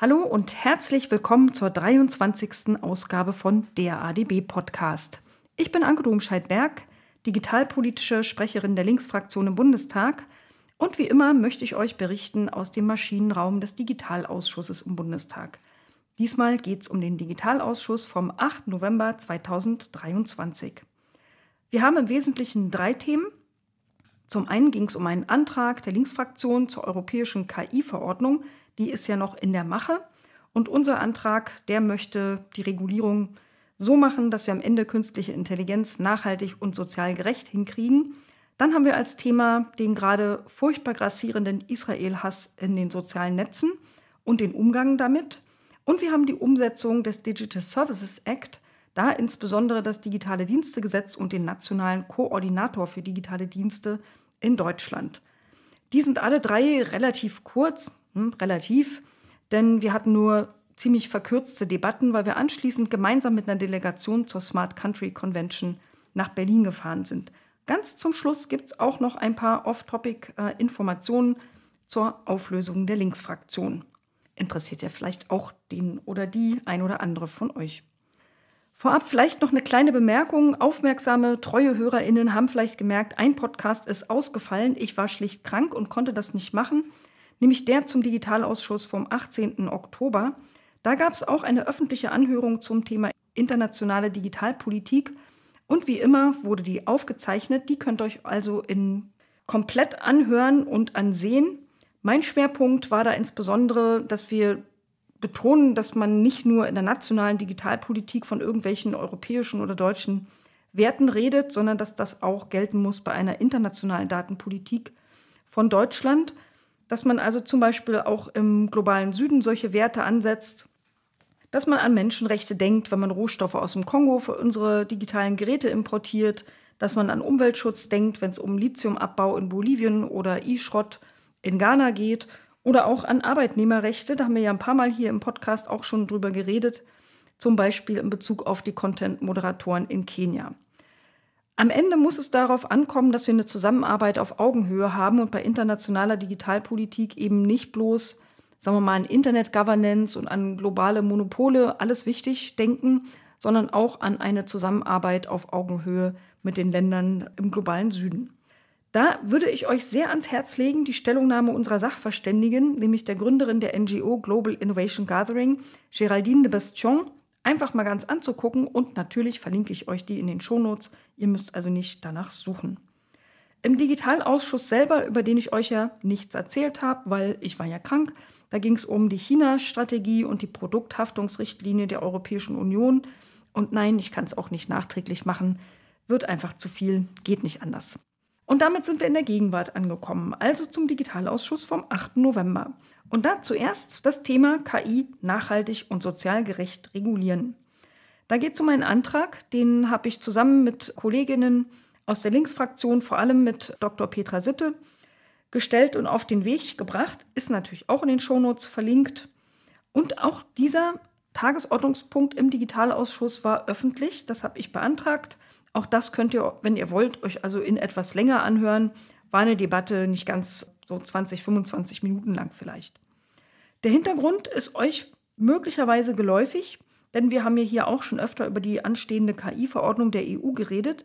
Hallo und herzlich willkommen zur 23. Ausgabe von der ADB Podcast. Ich bin Anke Domscheit-Berg, digitalpolitische Sprecherin der Linksfraktion im Bundestag. Und wie immer möchte ich euch berichten aus dem Maschinenraum des Digitalausschusses im Bundestag. Diesmal geht es um den Digitalausschuss vom 8. November 2023. Wir haben im Wesentlichen drei Themen. Zum einen ging es um einen Antrag der Linksfraktion zur europäischen KI-Verordnung, die ist ja noch in der Mache. Und unser Antrag, der möchte die Regulierung so machen, dass wir am Ende künstliche Intelligenz nachhaltig und sozial gerecht hinkriegen. Dann haben wir als Thema den gerade furchtbar grassierenden Israel-Hass in den sozialen Netzen und den Umgang damit. Und wir haben die Umsetzung des Digital Services Act, da insbesondere das Digitale Dienstegesetz und den nationalen Koordinator für digitale Dienste in Deutschland. Die sind alle drei relativ kurz, hm, relativ, denn wir hatten nur ziemlich verkürzte Debatten, weil wir anschließend gemeinsam mit einer Delegation zur Smart Country Convention nach Berlin gefahren sind. Ganz zum Schluss gibt es auch noch ein paar Off-Topic-Informationen äh, zur Auflösung der Linksfraktion. Interessiert ja vielleicht auch den oder die ein oder andere von euch. Vorab vielleicht noch eine kleine Bemerkung. Aufmerksame, treue HörerInnen haben vielleicht gemerkt, ein Podcast ist ausgefallen. Ich war schlicht krank und konnte das nicht machen, nämlich der zum Digitalausschuss vom 18. Oktober. Da gab es auch eine öffentliche Anhörung zum Thema internationale Digitalpolitik. Und wie immer wurde die aufgezeichnet. Die könnt ihr euch also in komplett anhören und ansehen. Mein Schwerpunkt war da insbesondere, dass wir betonen, dass man nicht nur in der nationalen Digitalpolitik von irgendwelchen europäischen oder deutschen Werten redet, sondern dass das auch gelten muss bei einer internationalen Datenpolitik von Deutschland, dass man also zum Beispiel auch im globalen Süden solche Werte ansetzt, dass man an Menschenrechte denkt, wenn man Rohstoffe aus dem Kongo für unsere digitalen Geräte importiert, dass man an Umweltschutz denkt, wenn es um Lithiumabbau in Bolivien oder E-Schrott in Ghana geht oder auch an Arbeitnehmerrechte, da haben wir ja ein paar Mal hier im Podcast auch schon drüber geredet, zum Beispiel in Bezug auf die Content-Moderatoren in Kenia. Am Ende muss es darauf ankommen, dass wir eine Zusammenarbeit auf Augenhöhe haben und bei internationaler Digitalpolitik eben nicht bloß, sagen wir mal, an Internet-Governance und an globale Monopole, alles wichtig denken, sondern auch an eine Zusammenarbeit auf Augenhöhe mit den Ländern im globalen Süden. Da würde ich euch sehr ans Herz legen, die Stellungnahme unserer Sachverständigen, nämlich der Gründerin der NGO Global Innovation Gathering, Geraldine de Bastion, einfach mal ganz anzugucken und natürlich verlinke ich euch die in den Shownotes. Ihr müsst also nicht danach suchen. Im Digitalausschuss selber, über den ich euch ja nichts erzählt habe, weil ich war ja krank, da ging es um die China-Strategie und die Produkthaftungsrichtlinie der Europäischen Union. Und nein, ich kann es auch nicht nachträglich machen. Wird einfach zu viel, geht nicht anders. Und damit sind wir in der Gegenwart angekommen, also zum Digitalausschuss vom 8. November. Und da zuerst das Thema KI nachhaltig und sozial gerecht regulieren. Da geht es um einen Antrag, den habe ich zusammen mit Kolleginnen aus der Linksfraktion, vor allem mit Dr. Petra Sitte, gestellt und auf den Weg gebracht. Ist natürlich auch in den Shownotes verlinkt. Und auch dieser Tagesordnungspunkt im Digitalausschuss war öffentlich. Das habe ich beantragt. Auch das könnt ihr, wenn ihr wollt, euch also in etwas länger anhören. War eine Debatte nicht ganz so 20, 25 Minuten lang vielleicht. Der Hintergrund ist euch möglicherweise geläufig, denn wir haben ja hier auch schon öfter über die anstehende KI-Verordnung der EU geredet.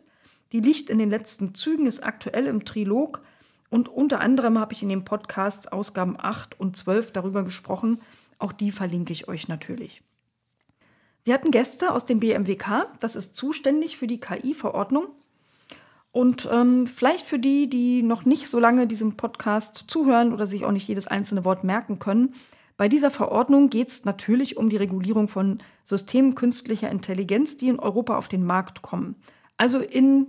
Die liegt in den letzten Zügen, ist aktuell im Trilog und unter anderem habe ich in den Podcasts Ausgaben 8 und 12 darüber gesprochen. Auch die verlinke ich euch natürlich. Wir hatten Gäste aus dem BMWK, das ist zuständig für die KI-Verordnung. Und ähm, vielleicht für die, die noch nicht so lange diesem Podcast zuhören oder sich auch nicht jedes einzelne Wort merken können, bei dieser Verordnung geht es natürlich um die Regulierung von Systemen künstlicher Intelligenz, die in Europa auf den Markt kommen. Also in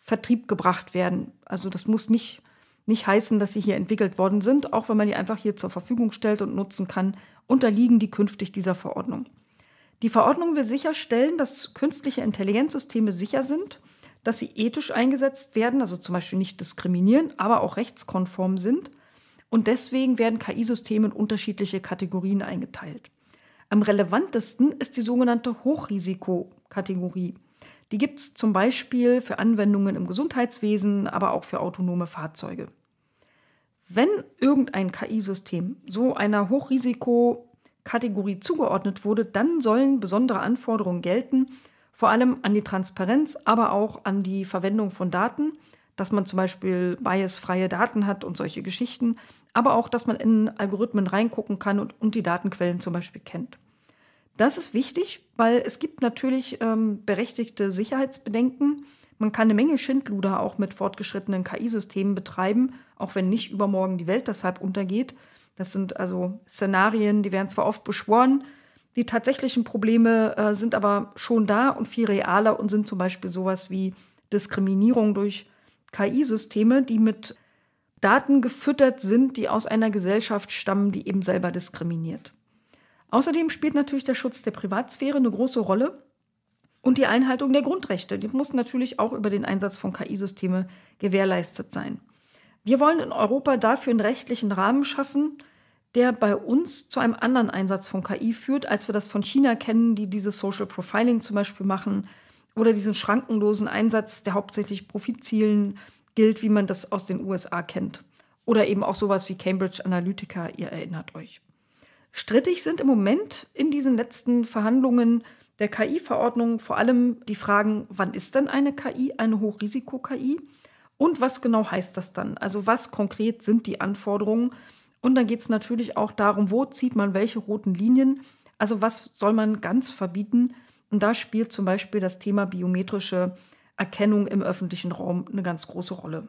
Vertrieb gebracht werden. Also das muss nicht, nicht heißen, dass sie hier entwickelt worden sind, auch wenn man die einfach hier zur Verfügung stellt und nutzen kann, unterliegen die künftig dieser Verordnung. Die Verordnung will sicherstellen, dass künstliche Intelligenzsysteme sicher sind, dass sie ethisch eingesetzt werden, also zum Beispiel nicht diskriminieren, aber auch rechtskonform sind. Und deswegen werden KI-Systeme in unterschiedliche Kategorien eingeteilt. Am relevantesten ist die sogenannte Hochrisikokategorie. Die gibt es zum Beispiel für Anwendungen im Gesundheitswesen, aber auch für autonome Fahrzeuge. Wenn irgendein KI-System so einer Hochrisiko Kategorie zugeordnet wurde, dann sollen besondere Anforderungen gelten, vor allem an die Transparenz, aber auch an die Verwendung von Daten, dass man zum Beispiel biasfreie Daten hat und solche Geschichten, aber auch, dass man in Algorithmen reingucken kann und, und die Datenquellen zum Beispiel kennt. Das ist wichtig, weil es gibt natürlich ähm, berechtigte Sicherheitsbedenken. Man kann eine Menge Schindluder auch mit fortgeschrittenen KI-Systemen betreiben, auch wenn nicht übermorgen die Welt deshalb untergeht. Das sind also Szenarien, die werden zwar oft beschworen, die tatsächlichen Probleme äh, sind aber schon da und viel realer und sind zum Beispiel sowas wie Diskriminierung durch KI-Systeme, die mit Daten gefüttert sind, die aus einer Gesellschaft stammen, die eben selber diskriminiert. Außerdem spielt natürlich der Schutz der Privatsphäre eine große Rolle und die Einhaltung der Grundrechte. Die muss natürlich auch über den Einsatz von KI-Systemen gewährleistet sein. Wir wollen in Europa dafür einen rechtlichen Rahmen schaffen, der bei uns zu einem anderen Einsatz von KI führt, als wir das von China kennen, die dieses Social Profiling zum Beispiel machen oder diesen schrankenlosen Einsatz, der hauptsächlich Profitzielen gilt, wie man das aus den USA kennt. Oder eben auch sowas wie Cambridge Analytica, ihr erinnert euch. Strittig sind im Moment in diesen letzten Verhandlungen der KI-Verordnung vor allem die Fragen, wann ist denn eine KI eine Hochrisiko-KI? Und was genau heißt das dann? Also was konkret sind die Anforderungen? Und dann geht es natürlich auch darum, wo zieht man welche roten Linien? Also was soll man ganz verbieten? Und da spielt zum Beispiel das Thema biometrische Erkennung im öffentlichen Raum eine ganz große Rolle.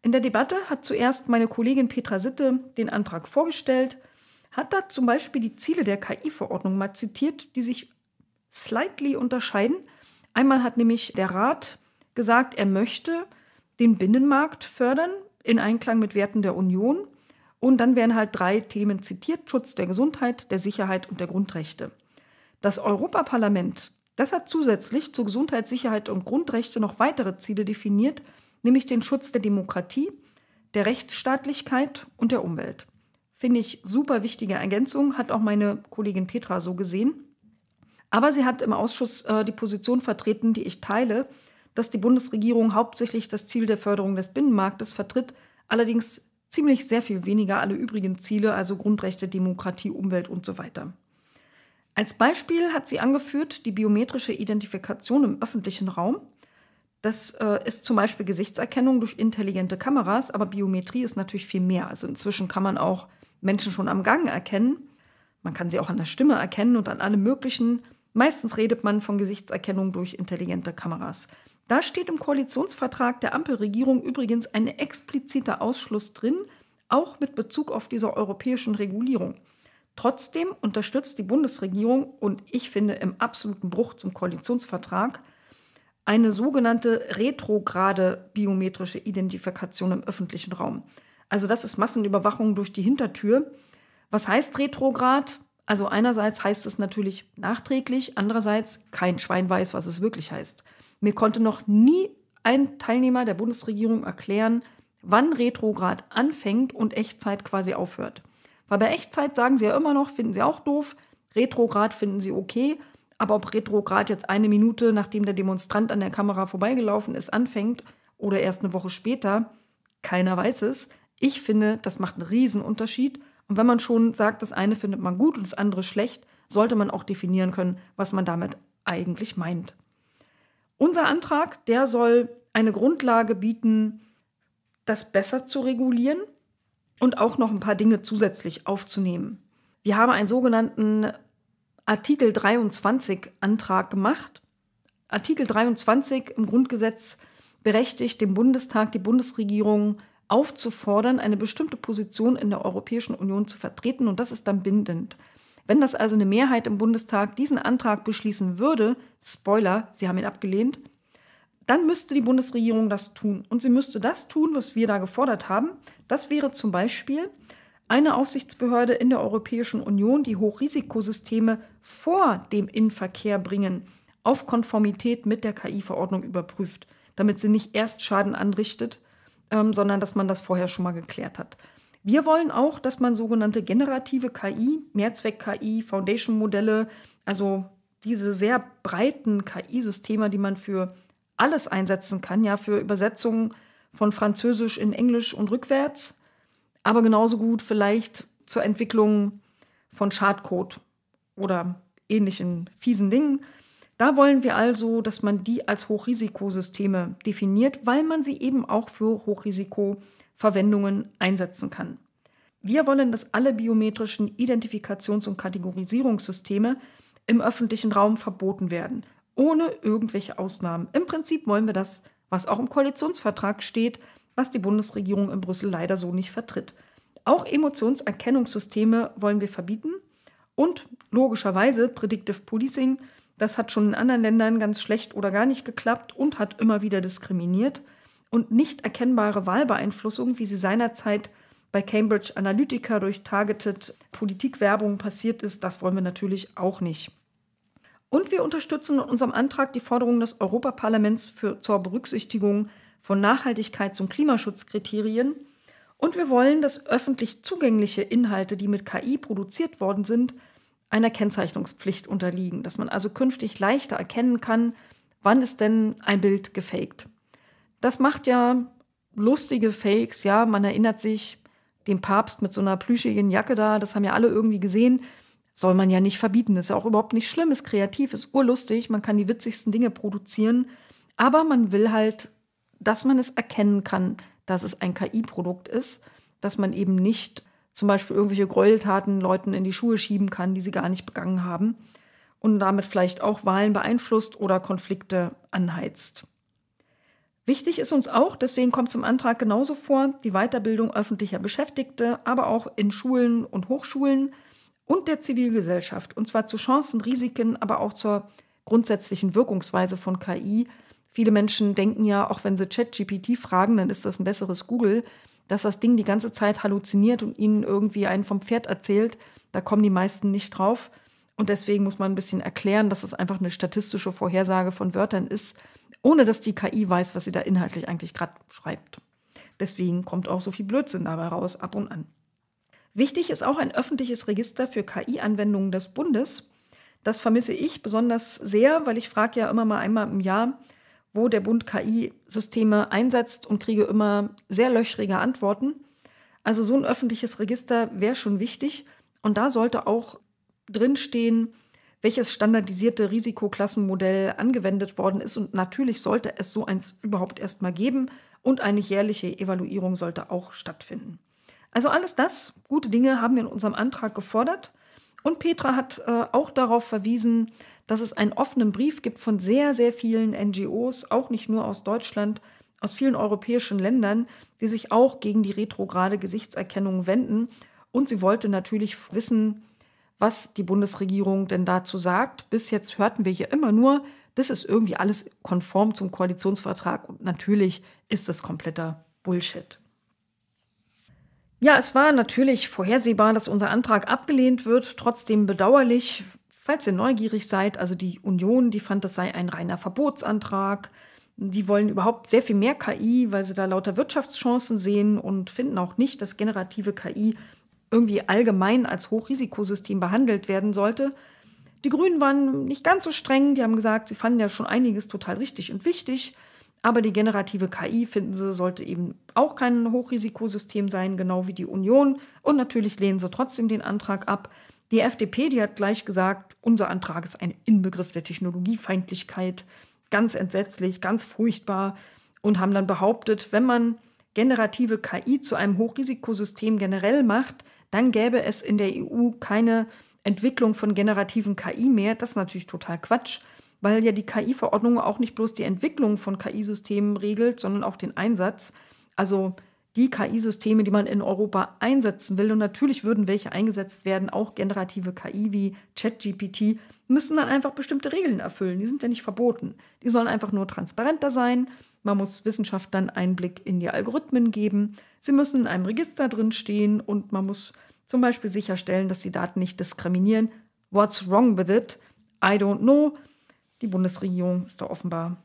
In der Debatte hat zuerst meine Kollegin Petra Sitte den Antrag vorgestellt, hat da zum Beispiel die Ziele der KI-Verordnung mal zitiert, die sich slightly unterscheiden. Einmal hat nämlich der Rat gesagt, er möchte, den Binnenmarkt fördern in Einklang mit Werten der Union. Und dann werden halt drei Themen zitiert, Schutz der Gesundheit, der Sicherheit und der Grundrechte. Das Europaparlament, das hat zusätzlich zu Gesundheit, Sicherheit und Grundrechte noch weitere Ziele definiert, nämlich den Schutz der Demokratie, der Rechtsstaatlichkeit und der Umwelt. Finde ich super wichtige Ergänzung, hat auch meine Kollegin Petra so gesehen. Aber sie hat im Ausschuss äh, die Position vertreten, die ich teile, dass die Bundesregierung hauptsächlich das Ziel der Förderung des Binnenmarktes vertritt, allerdings ziemlich sehr viel weniger alle übrigen Ziele, also Grundrechte, Demokratie, Umwelt und so weiter. Als Beispiel hat sie angeführt die biometrische Identifikation im öffentlichen Raum. Das äh, ist zum Beispiel Gesichtserkennung durch intelligente Kameras, aber Biometrie ist natürlich viel mehr. Also inzwischen kann man auch Menschen schon am Gang erkennen. Man kann sie auch an der Stimme erkennen und an allem Möglichen. Meistens redet man von Gesichtserkennung durch intelligente Kameras. Da steht im Koalitionsvertrag der Ampelregierung übrigens ein expliziter Ausschluss drin, auch mit Bezug auf diese europäischen Regulierung. Trotzdem unterstützt die Bundesregierung und ich finde im absoluten Bruch zum Koalitionsvertrag eine sogenannte retrograde biometrische Identifikation im öffentlichen Raum. Also das ist Massenüberwachung durch die Hintertür. Was heißt retrograd? Also einerseits heißt es natürlich nachträglich, andererseits kein Schwein weiß, was es wirklich heißt. Mir konnte noch nie ein Teilnehmer der Bundesregierung erklären, wann Retrograd anfängt und Echtzeit quasi aufhört. Weil bei Echtzeit sagen sie ja immer noch, finden sie auch doof, Retrograd finden sie okay, aber ob Retrograd jetzt eine Minute, nachdem der Demonstrant an der Kamera vorbeigelaufen ist, anfängt oder erst eine Woche später, keiner weiß es. Ich finde, das macht einen Riesenunterschied. Und wenn man schon sagt, das eine findet man gut und das andere schlecht, sollte man auch definieren können, was man damit eigentlich meint. Unser Antrag, der soll eine Grundlage bieten, das besser zu regulieren und auch noch ein paar Dinge zusätzlich aufzunehmen. Wir haben einen sogenannten Artikel 23 Antrag gemacht. Artikel 23 im Grundgesetz berechtigt den Bundestag, die Bundesregierung aufzufordern, eine bestimmte Position in der Europäischen Union zu vertreten und das ist dann bindend. Wenn das also eine Mehrheit im Bundestag diesen Antrag beschließen würde, Spoiler, sie haben ihn abgelehnt, dann müsste die Bundesregierung das tun. Und sie müsste das tun, was wir da gefordert haben. Das wäre zum Beispiel eine Aufsichtsbehörde in der Europäischen Union, die Hochrisikosysteme vor dem Inverkehr bringen, auf Konformität mit der KI-Verordnung überprüft, damit sie nicht erst Schaden anrichtet, ähm, sondern dass man das vorher schon mal geklärt hat. Wir wollen auch, dass man sogenannte generative KI, Mehrzweck-KI, Foundation-Modelle, also diese sehr breiten KI-Systeme, die man für alles einsetzen kann, ja, für Übersetzungen von Französisch in Englisch und rückwärts, aber genauso gut vielleicht zur Entwicklung von Schadcode oder ähnlichen fiesen Dingen. Da wollen wir also, dass man die als Hochrisikosysteme definiert, weil man sie eben auch für Hochrisikosysteme Verwendungen einsetzen kann. Wir wollen, dass alle biometrischen Identifikations- und Kategorisierungssysteme im öffentlichen Raum verboten werden, ohne irgendwelche Ausnahmen. Im Prinzip wollen wir das, was auch im Koalitionsvertrag steht, was die Bundesregierung in Brüssel leider so nicht vertritt. Auch Emotionserkennungssysteme wollen wir verbieten und logischerweise Predictive Policing, das hat schon in anderen Ländern ganz schlecht oder gar nicht geklappt und hat immer wieder diskriminiert und nicht erkennbare Wahlbeeinflussung, wie sie seinerzeit bei Cambridge Analytica durch targeted Politikwerbung passiert ist, das wollen wir natürlich auch nicht. Und wir unterstützen in unserem Antrag die Forderung des Europaparlaments für, zur Berücksichtigung von Nachhaltigkeits- und Klimaschutzkriterien. Und wir wollen, dass öffentlich zugängliche Inhalte, die mit KI produziert worden sind, einer Kennzeichnungspflicht unterliegen, dass man also künftig leichter erkennen kann, wann ist denn ein Bild gefaked das macht ja lustige Fakes, ja, man erinnert sich dem Papst mit so einer plüschigen Jacke da, das haben ja alle irgendwie gesehen, soll man ja nicht verbieten, ist ja auch überhaupt nicht schlimm, ist kreativ, ist urlustig, man kann die witzigsten Dinge produzieren, aber man will halt, dass man es erkennen kann, dass es ein KI-Produkt ist, dass man eben nicht zum Beispiel irgendwelche Gräueltaten Leuten in die Schuhe schieben kann, die sie gar nicht begangen haben und damit vielleicht auch Wahlen beeinflusst oder Konflikte anheizt. Wichtig ist uns auch, deswegen kommt zum Antrag genauso vor, die Weiterbildung öffentlicher Beschäftigte, aber auch in Schulen und Hochschulen und der Zivilgesellschaft, und zwar zu Chancen, Risiken, aber auch zur grundsätzlichen Wirkungsweise von KI. Viele Menschen denken ja, auch wenn sie ChatGPT fragen, dann ist das ein besseres Google, dass das Ding die ganze Zeit halluziniert und ihnen irgendwie einen vom Pferd erzählt. Da kommen die meisten nicht drauf. Und deswegen muss man ein bisschen erklären, dass es einfach eine statistische Vorhersage von Wörtern ist ohne dass die KI weiß, was sie da inhaltlich eigentlich gerade schreibt. Deswegen kommt auch so viel Blödsinn dabei raus, ab und an. Wichtig ist auch ein öffentliches Register für KI-Anwendungen des Bundes. Das vermisse ich besonders sehr, weil ich frage ja immer mal einmal im Jahr, wo der Bund KI-Systeme einsetzt und kriege immer sehr löchrige Antworten. Also so ein öffentliches Register wäre schon wichtig. Und da sollte auch drinstehen, welches standardisierte Risikoklassenmodell angewendet worden ist. Und natürlich sollte es so eins überhaupt erst mal geben und eine jährliche Evaluierung sollte auch stattfinden. Also alles das, gute Dinge, haben wir in unserem Antrag gefordert. Und Petra hat äh, auch darauf verwiesen, dass es einen offenen Brief gibt von sehr, sehr vielen NGOs, auch nicht nur aus Deutschland, aus vielen europäischen Ländern, die sich auch gegen die retrograde Gesichtserkennung wenden. Und sie wollte natürlich wissen, was die Bundesregierung denn dazu sagt. Bis jetzt hörten wir hier immer nur, das ist irgendwie alles konform zum Koalitionsvertrag und natürlich ist das kompletter Bullshit. Ja, es war natürlich vorhersehbar, dass unser Antrag abgelehnt wird, trotzdem bedauerlich, falls ihr neugierig seid, also die Union, die fand, das sei ein reiner Verbotsantrag. Die wollen überhaupt sehr viel mehr KI, weil sie da lauter Wirtschaftschancen sehen und finden auch nicht, dass generative KI irgendwie allgemein als Hochrisikosystem behandelt werden sollte. Die Grünen waren nicht ganz so streng, die haben gesagt, sie fanden ja schon einiges total richtig und wichtig, aber die generative KI, finden sie, sollte eben auch kein Hochrisikosystem sein, genau wie die Union. Und natürlich lehnen sie trotzdem den Antrag ab. Die FDP, die hat gleich gesagt, unser Antrag ist ein Inbegriff der Technologiefeindlichkeit, ganz entsetzlich, ganz furchtbar und haben dann behauptet, wenn man generative KI zu einem Hochrisikosystem generell macht, dann gäbe es in der EU keine Entwicklung von generativen KI mehr. Das ist natürlich total Quatsch, weil ja die KI-Verordnung auch nicht bloß die Entwicklung von KI-Systemen regelt, sondern auch den Einsatz. Also die KI-Systeme, die man in Europa einsetzen will. Und natürlich würden welche eingesetzt werden, auch generative KI wie ChatGPT, müssen dann einfach bestimmte Regeln erfüllen. Die sind ja nicht verboten. Die sollen einfach nur transparenter sein. Man muss Wissenschaftlern Einblick in die Algorithmen geben. Sie müssen in einem Register drin stehen und man muss zum Beispiel sicherstellen, dass die Daten nicht diskriminieren. What's wrong with it? I don't know. Die Bundesregierung ist da offenbar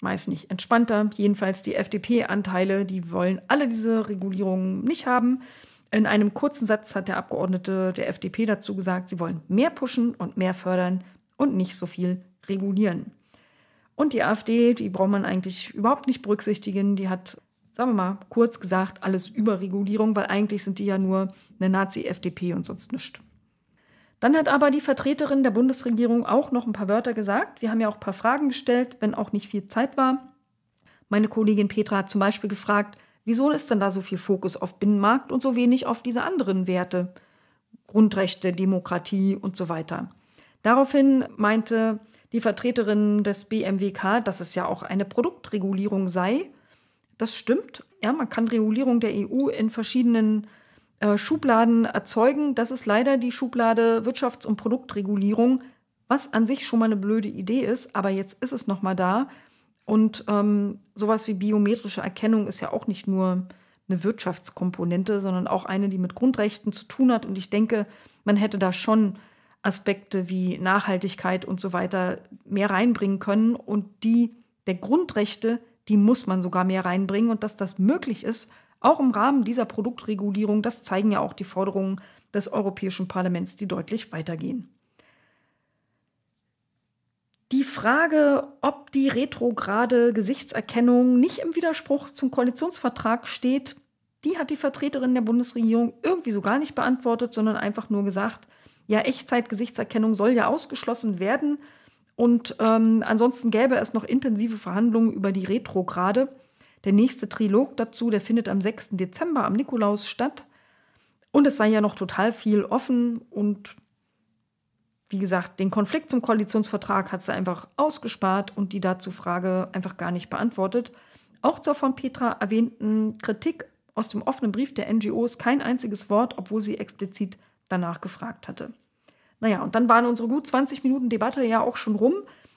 meist nicht entspannter. Jedenfalls die FDP-Anteile, die wollen alle diese Regulierungen nicht haben. In einem kurzen Satz hat der Abgeordnete der FDP dazu gesagt, sie wollen mehr pushen und mehr fördern und nicht so viel regulieren. Und die AfD, die braucht man eigentlich überhaupt nicht berücksichtigen. Die hat sagen wir mal, kurz gesagt, alles Überregulierung, weil eigentlich sind die ja nur eine Nazi-FDP und sonst nichts. Dann hat aber die Vertreterin der Bundesregierung auch noch ein paar Wörter gesagt. Wir haben ja auch ein paar Fragen gestellt, wenn auch nicht viel Zeit war. Meine Kollegin Petra hat zum Beispiel gefragt, wieso ist denn da so viel Fokus auf Binnenmarkt und so wenig auf diese anderen Werte? Grundrechte, Demokratie und so weiter. Daraufhin meinte die Vertreterin des BMWK, dass es ja auch eine Produktregulierung sei das stimmt. Ja, man kann Regulierung der EU in verschiedenen äh, Schubladen erzeugen. Das ist leider die Schublade Wirtschafts- und Produktregulierung, was an sich schon mal eine blöde Idee ist, aber jetzt ist es noch mal da. Und ähm, sowas wie biometrische Erkennung ist ja auch nicht nur eine Wirtschaftskomponente, sondern auch eine, die mit Grundrechten zu tun hat. Und ich denke, man hätte da schon Aspekte wie Nachhaltigkeit und so weiter mehr reinbringen können und die der Grundrechte die muss man sogar mehr reinbringen und dass das möglich ist, auch im Rahmen dieser Produktregulierung, das zeigen ja auch die Forderungen des Europäischen Parlaments, die deutlich weitergehen. Die Frage, ob die retrograde Gesichtserkennung nicht im Widerspruch zum Koalitionsvertrag steht, die hat die Vertreterin der Bundesregierung irgendwie so gar nicht beantwortet, sondern einfach nur gesagt, ja, Echtzeitgesichtserkennung soll ja ausgeschlossen werden. Und ähm, ansonsten gäbe es noch intensive Verhandlungen über die Retrograde. Der nächste Trilog dazu, der findet am 6. Dezember am Nikolaus statt. Und es sei ja noch total viel offen. Und wie gesagt, den Konflikt zum Koalitionsvertrag hat sie einfach ausgespart und die dazu Frage einfach gar nicht beantwortet. Auch zur von Petra erwähnten Kritik aus dem offenen Brief der NGOs kein einziges Wort, obwohl sie explizit danach gefragt hatte. Naja, und dann waren unsere gut 20 Minuten Debatte ja auch schon rum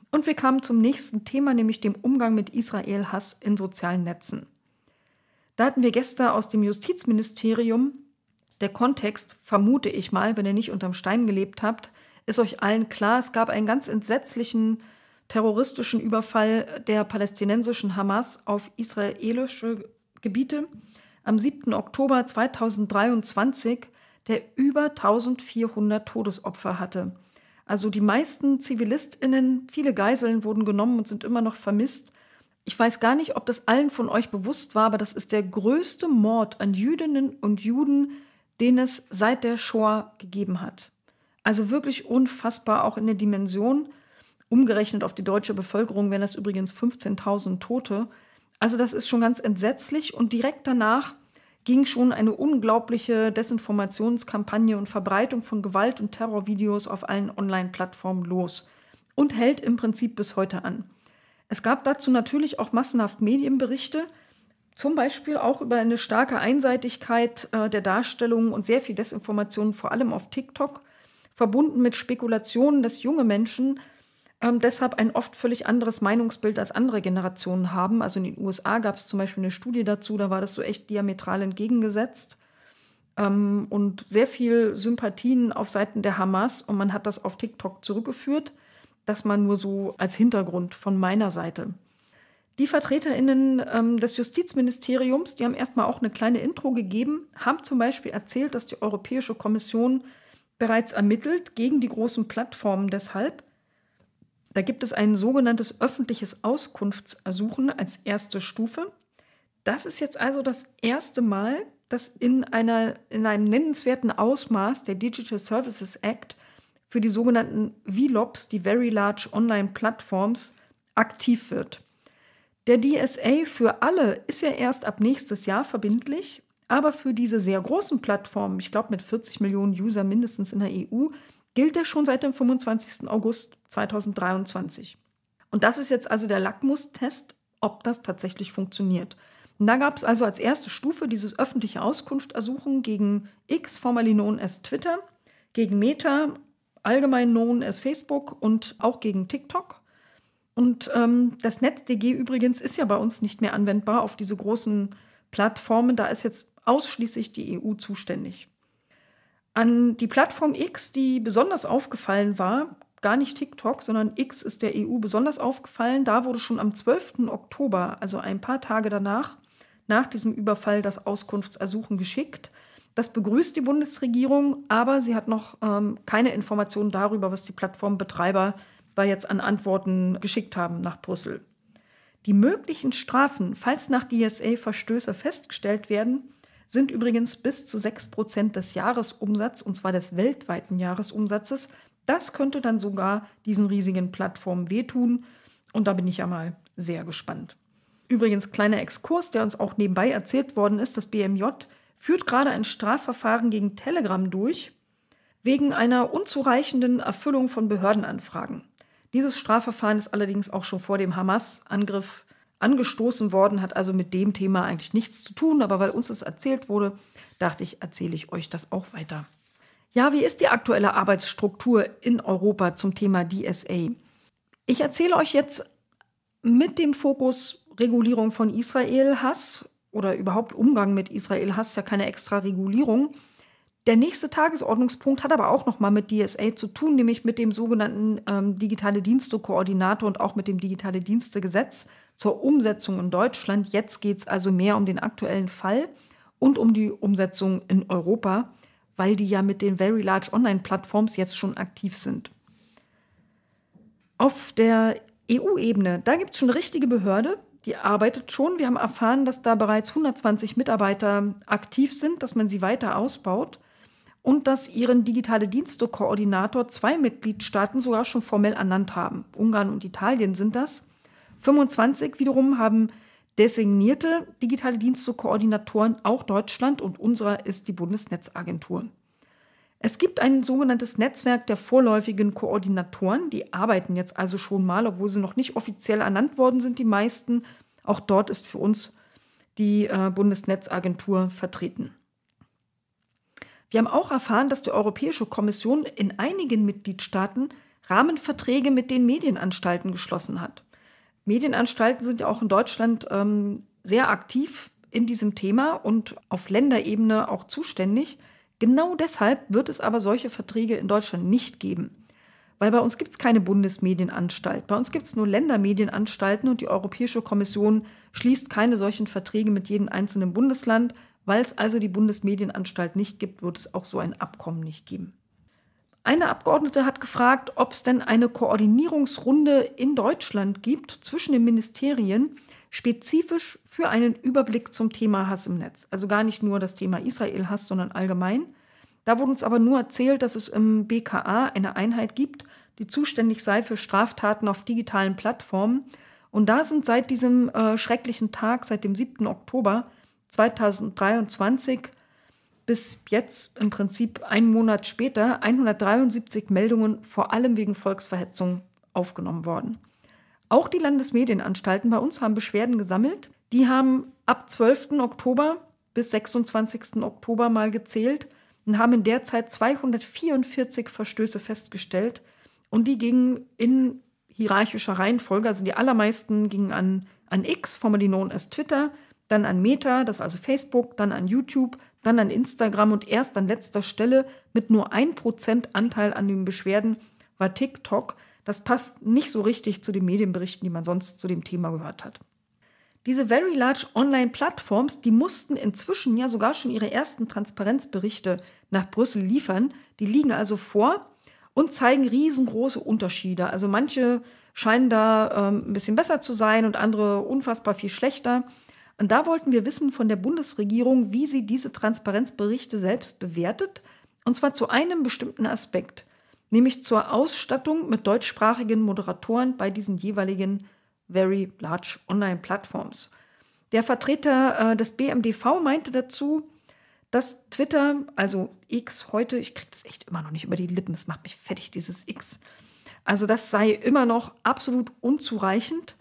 und wir kamen zum nächsten Thema, nämlich dem Umgang mit Israel-Hass in sozialen Netzen. Da hatten wir gestern aus dem Justizministerium, der Kontext, vermute ich mal, wenn ihr nicht unterm Stein gelebt habt, ist euch allen klar, es gab einen ganz entsetzlichen terroristischen Überfall der palästinensischen Hamas auf israelische Gebiete am 7. Oktober 2023 der über 1400 Todesopfer hatte. Also die meisten Zivilistinnen, viele Geiseln wurden genommen und sind immer noch vermisst. Ich weiß gar nicht, ob das allen von euch bewusst war, aber das ist der größte Mord an Jüdinnen und Juden, den es seit der Shoah gegeben hat. Also wirklich unfassbar, auch in der Dimension. Umgerechnet auf die deutsche Bevölkerung wären das übrigens 15.000 Tote. Also das ist schon ganz entsetzlich. Und direkt danach ging schon eine unglaubliche Desinformationskampagne und Verbreitung von Gewalt- und Terrorvideos auf allen Online-Plattformen los und hält im Prinzip bis heute an. Es gab dazu natürlich auch massenhaft Medienberichte, zum Beispiel auch über eine starke Einseitigkeit äh, der Darstellung und sehr viel Desinformation, vor allem auf TikTok, verbunden mit Spekulationen, dass junge Menschen ähm, deshalb ein oft völlig anderes Meinungsbild als andere Generationen haben. Also in den USA gab es zum Beispiel eine Studie dazu, da war das so echt diametral entgegengesetzt. Ähm, und sehr viel Sympathien auf Seiten der Hamas und man hat das auf TikTok zurückgeführt. Das mal nur so als Hintergrund von meiner Seite. Die VertreterInnen ähm, des Justizministeriums, die haben erstmal auch eine kleine Intro gegeben, haben zum Beispiel erzählt, dass die Europäische Kommission bereits ermittelt gegen die großen Plattformen deshalb, da gibt es ein sogenanntes öffentliches Auskunftsersuchen als erste Stufe. Das ist jetzt also das erste Mal, dass in, einer, in einem nennenswerten Ausmaß der Digital Services Act für die sogenannten VLOPs, die Very Large Online Platforms, aktiv wird. Der DSA für alle ist ja erst ab nächstes Jahr verbindlich, aber für diese sehr großen Plattformen, ich glaube mit 40 Millionen User mindestens in der EU, gilt er schon seit dem 25. August 2023. Und das ist jetzt also der Lackmustest, ob das tatsächlich funktioniert. Und da gab es also als erste Stufe dieses öffentliche Auskunftersuchen gegen X, formerly known as Twitter, gegen Meta, allgemein known as Facebook und auch gegen TikTok. Und ähm, das NetzDG übrigens ist ja bei uns nicht mehr anwendbar auf diese großen Plattformen. Da ist jetzt ausschließlich die EU zuständig an die Plattform X, die besonders aufgefallen war, gar nicht TikTok, sondern X ist der EU besonders aufgefallen. Da wurde schon am 12. Oktober, also ein paar Tage danach, nach diesem Überfall das Auskunftsersuchen geschickt. Das begrüßt die Bundesregierung, aber sie hat noch ähm, keine Informationen darüber, was die Plattformbetreiber da jetzt an Antworten geschickt haben nach Brüssel. Die möglichen Strafen, falls nach DSA Verstöße festgestellt werden, sind übrigens bis zu 6% des Jahresumsatzes, und zwar des weltweiten Jahresumsatzes. Das könnte dann sogar diesen riesigen Plattformen wehtun. Und da bin ich ja mal sehr gespannt. Übrigens, kleiner Exkurs, der uns auch nebenbei erzählt worden ist, das BMJ führt gerade ein Strafverfahren gegen Telegram durch, wegen einer unzureichenden Erfüllung von Behördenanfragen. Dieses Strafverfahren ist allerdings auch schon vor dem Hamas-Angriff angestoßen worden, hat also mit dem Thema eigentlich nichts zu tun, aber weil uns es erzählt wurde, dachte ich, erzähle ich euch das auch weiter. Ja, wie ist die aktuelle Arbeitsstruktur in Europa zum Thema DSA? Ich erzähle euch jetzt mit dem Fokus Regulierung von Israel-Hass oder überhaupt Umgang mit Israel-Hass, ja keine extra Regulierung, der nächste Tagesordnungspunkt hat aber auch nochmal mit DSA zu tun, nämlich mit dem sogenannten ähm, Digitale Dienste-Koordinator und auch mit dem Digitale Dienste-Gesetz zur Umsetzung in Deutschland. Jetzt geht es also mehr um den aktuellen Fall und um die Umsetzung in Europa, weil die ja mit den Very Large Online-Plattforms jetzt schon aktiv sind. Auf der EU-Ebene, da gibt es schon eine richtige Behörde, die arbeitet schon. Wir haben erfahren, dass da bereits 120 Mitarbeiter aktiv sind, dass man sie weiter ausbaut und dass ihren digitale Dienstekoordinator zwei Mitgliedstaaten sogar schon formell ernannt haben. Ungarn und Italien sind das. 25 wiederum haben designierte digitale Dienstekoordinatoren auch Deutschland und unserer ist die Bundesnetzagentur. Es gibt ein sogenanntes Netzwerk der vorläufigen Koordinatoren, die arbeiten jetzt also schon mal, obwohl sie noch nicht offiziell ernannt worden sind, die meisten. Auch dort ist für uns die äh, Bundesnetzagentur vertreten. Wir haben auch erfahren, dass die Europäische Kommission in einigen Mitgliedstaaten Rahmenverträge mit den Medienanstalten geschlossen hat. Medienanstalten sind ja auch in Deutschland ähm, sehr aktiv in diesem Thema und auf Länderebene auch zuständig. Genau deshalb wird es aber solche Verträge in Deutschland nicht geben. Weil bei uns gibt es keine Bundesmedienanstalt, bei uns gibt es nur Ländermedienanstalten und die Europäische Kommission schließt keine solchen Verträge mit jedem einzelnen Bundesland, weil es also die Bundesmedienanstalt nicht gibt, wird es auch so ein Abkommen nicht geben. Eine Abgeordnete hat gefragt, ob es denn eine Koordinierungsrunde in Deutschland gibt zwischen den Ministerien, spezifisch für einen Überblick zum Thema Hass im Netz. Also gar nicht nur das Thema Israel-Hass, sondern allgemein. Da wurde uns aber nur erzählt, dass es im BKA eine Einheit gibt, die zuständig sei für Straftaten auf digitalen Plattformen. Und da sind seit diesem äh, schrecklichen Tag, seit dem 7. Oktober, 2023 bis jetzt im Prinzip einen Monat später 173 Meldungen vor allem wegen Volksverhetzung aufgenommen worden. Auch die Landesmedienanstalten bei uns haben Beschwerden gesammelt. Die haben ab 12. Oktober bis 26. Oktober mal gezählt und haben in der Zeit 244 Verstöße festgestellt. Und die gingen in hierarchischer Reihenfolge, also die allermeisten gingen an, an X, formerly known as Twitter, dann an Meta, das ist also Facebook, dann an YouTube, dann an Instagram und erst an letzter Stelle mit nur 1% Anteil an den Beschwerden war TikTok. Das passt nicht so richtig zu den Medienberichten, die man sonst zu dem Thema gehört hat. Diese Very Large Online Plattforms, die mussten inzwischen ja sogar schon ihre ersten Transparenzberichte nach Brüssel liefern. Die liegen also vor und zeigen riesengroße Unterschiede. Also manche scheinen da ähm, ein bisschen besser zu sein und andere unfassbar viel schlechter. Und da wollten wir wissen von der Bundesregierung, wie sie diese Transparenzberichte selbst bewertet, und zwar zu einem bestimmten Aspekt, nämlich zur Ausstattung mit deutschsprachigen Moderatoren bei diesen jeweiligen Very Large Online Platforms. Der Vertreter äh, des BMDV meinte dazu, dass Twitter, also X heute, ich kriege das echt immer noch nicht über die Lippen, es macht mich fertig, dieses X. Also das sei immer noch absolut unzureichend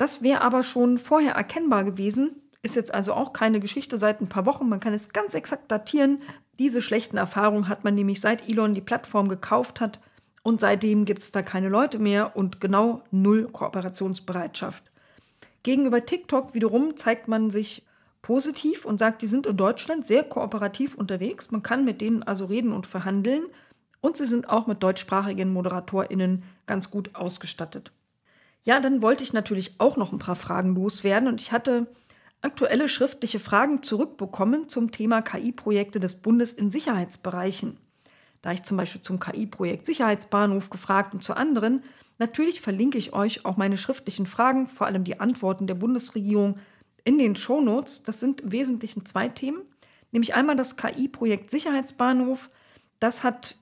das wäre aber schon vorher erkennbar gewesen, ist jetzt also auch keine Geschichte seit ein paar Wochen. Man kann es ganz exakt datieren. Diese schlechten Erfahrungen hat man nämlich seit Elon die Plattform gekauft hat und seitdem gibt es da keine Leute mehr und genau null Kooperationsbereitschaft. Gegenüber TikTok wiederum zeigt man sich positiv und sagt, die sind in Deutschland sehr kooperativ unterwegs. Man kann mit denen also reden und verhandeln und sie sind auch mit deutschsprachigen ModeratorInnen ganz gut ausgestattet. Ja, dann wollte ich natürlich auch noch ein paar Fragen loswerden und ich hatte aktuelle schriftliche Fragen zurückbekommen zum Thema KI-Projekte des Bundes in Sicherheitsbereichen. Da ich zum Beispiel zum KI-Projekt Sicherheitsbahnhof gefragt und zu anderen, natürlich verlinke ich euch auch meine schriftlichen Fragen, vor allem die Antworten der Bundesregierung, in den Shownotes. Das sind im Wesentlichen zwei Themen, nämlich einmal das KI-Projekt Sicherheitsbahnhof. Das hat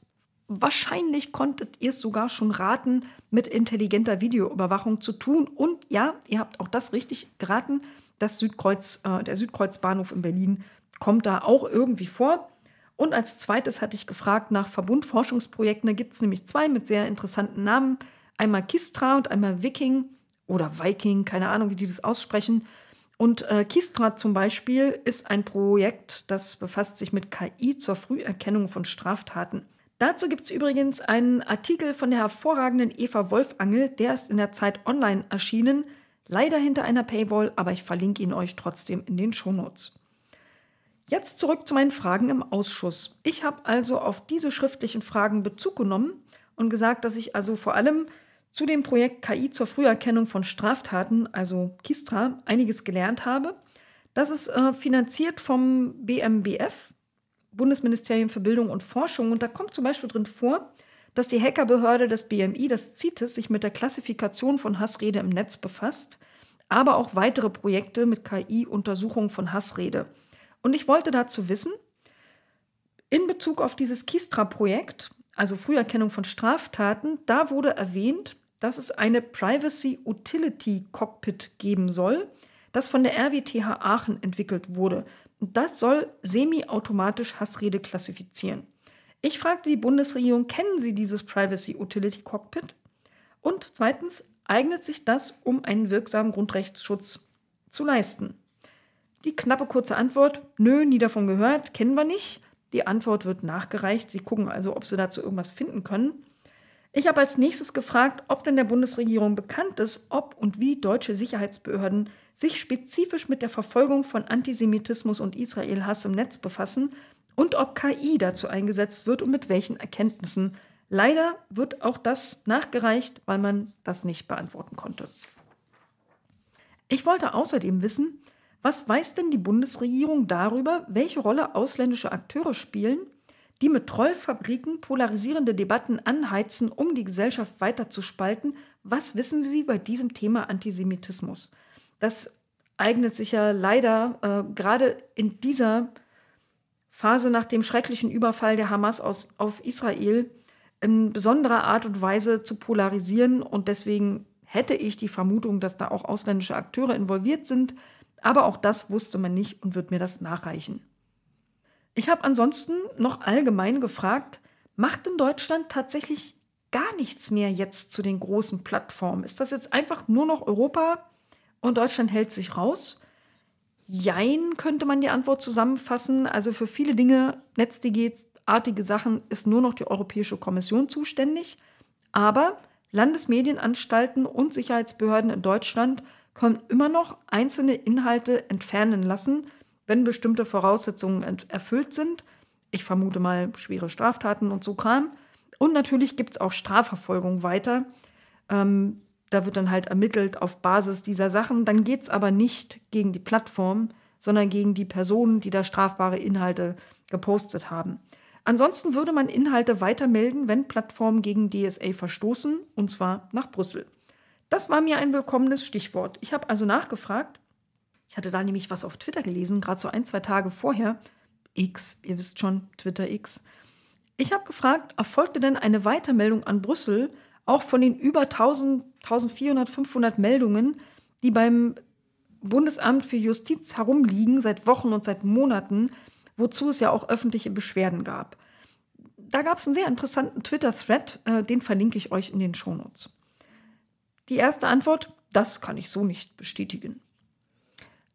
Wahrscheinlich konntet ihr es sogar schon raten, mit intelligenter Videoüberwachung zu tun. Und ja, ihr habt auch das richtig geraten. Das Südkreuz, äh, der Südkreuzbahnhof in Berlin kommt da auch irgendwie vor. Und als zweites hatte ich gefragt nach Verbundforschungsprojekten. Da gibt es nämlich zwei mit sehr interessanten Namen. Einmal Kistra und einmal Viking oder Viking, keine Ahnung, wie die das aussprechen. Und äh, Kistra zum Beispiel ist ein Projekt, das befasst sich mit KI zur Früherkennung von Straftaten. Dazu gibt es übrigens einen Artikel von der hervorragenden Eva Wolfangel, der ist in der Zeit online erschienen, leider hinter einer Paywall, aber ich verlinke ihn euch trotzdem in den Shownotes. Jetzt zurück zu meinen Fragen im Ausschuss. Ich habe also auf diese schriftlichen Fragen Bezug genommen und gesagt, dass ich also vor allem zu dem Projekt KI zur Früherkennung von Straftaten, also KISTRA, einiges gelernt habe. Das ist äh, finanziert vom BMBF, Bundesministerium für Bildung und Forschung. Und da kommt zum Beispiel drin vor, dass die Hackerbehörde des BMI, das CITES, sich mit der Klassifikation von Hassrede im Netz befasst, aber auch weitere Projekte mit KI-Untersuchungen von Hassrede. Und ich wollte dazu wissen, in Bezug auf dieses Kistra-Projekt, also Früherkennung von Straftaten, da wurde erwähnt, dass es eine Privacy Utility Cockpit geben soll, das von der RWTH Aachen entwickelt wurde. Das soll semi-automatisch Hassrede klassifizieren. Ich fragte die Bundesregierung, kennen Sie dieses Privacy Utility Cockpit? Und zweitens, eignet sich das, um einen wirksamen Grundrechtsschutz zu leisten? Die knappe kurze Antwort, nö, nie davon gehört, kennen wir nicht. Die Antwort wird nachgereicht. Sie gucken also, ob Sie dazu irgendwas finden können. Ich habe als nächstes gefragt, ob denn der Bundesregierung bekannt ist, ob und wie deutsche Sicherheitsbehörden sich spezifisch mit der Verfolgung von Antisemitismus und Israelhass im Netz befassen und ob KI dazu eingesetzt wird und mit welchen Erkenntnissen. Leider wird auch das nachgereicht, weil man das nicht beantworten konnte. Ich wollte außerdem wissen, was weiß denn die Bundesregierung darüber, welche Rolle ausländische Akteure spielen die mit Trollfabriken polarisierende Debatten anheizen, um die Gesellschaft weiter zu spalten. Was wissen Sie bei diesem Thema Antisemitismus? Das eignet sich ja leider äh, gerade in dieser Phase nach dem schrecklichen Überfall der Hamas aus, auf Israel in besonderer Art und Weise zu polarisieren. Und deswegen hätte ich die Vermutung, dass da auch ausländische Akteure involviert sind. Aber auch das wusste man nicht und wird mir das nachreichen. Ich habe ansonsten noch allgemein gefragt, macht in Deutschland tatsächlich gar nichts mehr jetzt zu den großen Plattformen? Ist das jetzt einfach nur noch Europa und Deutschland hält sich raus? Jein könnte man die Antwort zusammenfassen. Also für viele Dinge, NetzDG-artige Sachen, ist nur noch die Europäische Kommission zuständig. Aber Landesmedienanstalten und Sicherheitsbehörden in Deutschland können immer noch einzelne Inhalte entfernen lassen, wenn bestimmte Voraussetzungen erfüllt sind. Ich vermute mal schwere Straftaten und so Kram. Und natürlich gibt es auch Strafverfolgung weiter. Ähm, da wird dann halt ermittelt auf Basis dieser Sachen. Dann geht es aber nicht gegen die Plattform, sondern gegen die Personen, die da strafbare Inhalte gepostet haben. Ansonsten würde man Inhalte weitermelden, wenn Plattformen gegen DSA verstoßen, und zwar nach Brüssel. Das war mir ein willkommenes Stichwort. Ich habe also nachgefragt, ich hatte da nämlich was auf Twitter gelesen, gerade so ein, zwei Tage vorher. X, ihr wisst schon, Twitter X. Ich habe gefragt, erfolgte denn eine Weitermeldung an Brüssel auch von den über 1000, 1400, 500 Meldungen, die beim Bundesamt für Justiz herumliegen seit Wochen und seit Monaten, wozu es ja auch öffentliche Beschwerden gab. Da gab es einen sehr interessanten Twitter-Thread, äh, den verlinke ich euch in den Shownotes. Die erste Antwort, das kann ich so nicht bestätigen